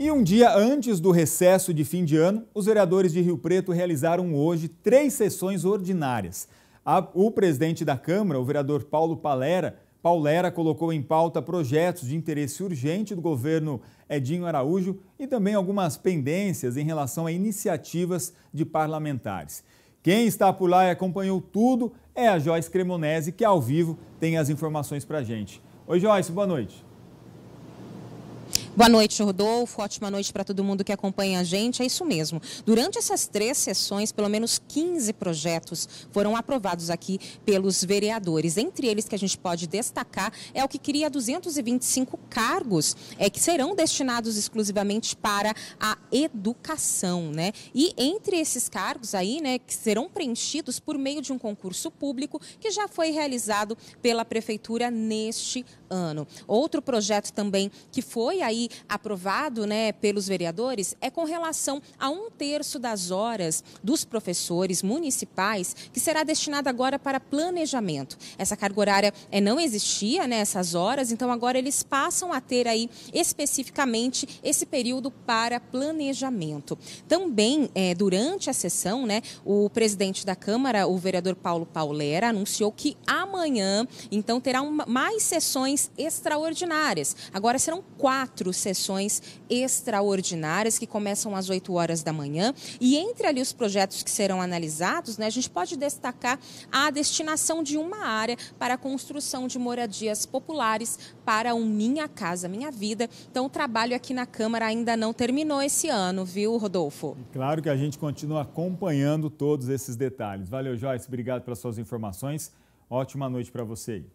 E um dia antes do recesso de fim de ano, os vereadores de Rio Preto realizaram hoje três sessões ordinárias. O presidente da Câmara, o vereador Paulo Palera, Paulera colocou em pauta projetos de interesse urgente do governo Edinho Araújo e também algumas pendências em relação a iniciativas de parlamentares. Quem está por lá e acompanhou tudo é a Joyce Cremonese, que ao vivo tem as informações para gente. Oi, Joyce, boa noite. Boa noite, Rodolfo. Ótima noite para todo mundo que acompanha a gente. É isso mesmo. Durante essas três sessões, pelo menos 15 projetos foram aprovados aqui pelos vereadores. Entre eles que a gente pode destacar é o que cria 225 cargos é, que serão destinados exclusivamente para a educação, né? E entre esses cargos aí, né, que serão preenchidos por meio de um concurso público que já foi realizado pela prefeitura neste ano. Outro projeto também que foi aí aprovado né, pelos vereadores é com relação a um terço das horas dos professores municipais que será destinada agora para planejamento. Essa carga horária é, não existia nessas né, horas, então agora eles passam a ter aí especificamente esse período para planejamento. Também é, durante a sessão, né, o presidente da Câmara, o vereador Paulo Paulera, anunciou que amanhã então terá uma, mais sessões extraordinárias. Agora serão quatro sessões extraordinárias que começam às 8 horas da manhã. E entre ali os projetos que serão analisados, né, a gente pode destacar a destinação de uma área para a construção de moradias populares para o Minha Casa Minha Vida. Então, o trabalho aqui na Câmara ainda não terminou esse ano, viu, Rodolfo? Claro que a gente continua acompanhando todos esses detalhes. Valeu, Joyce. Obrigado pelas suas informações. Ótima noite para você aí.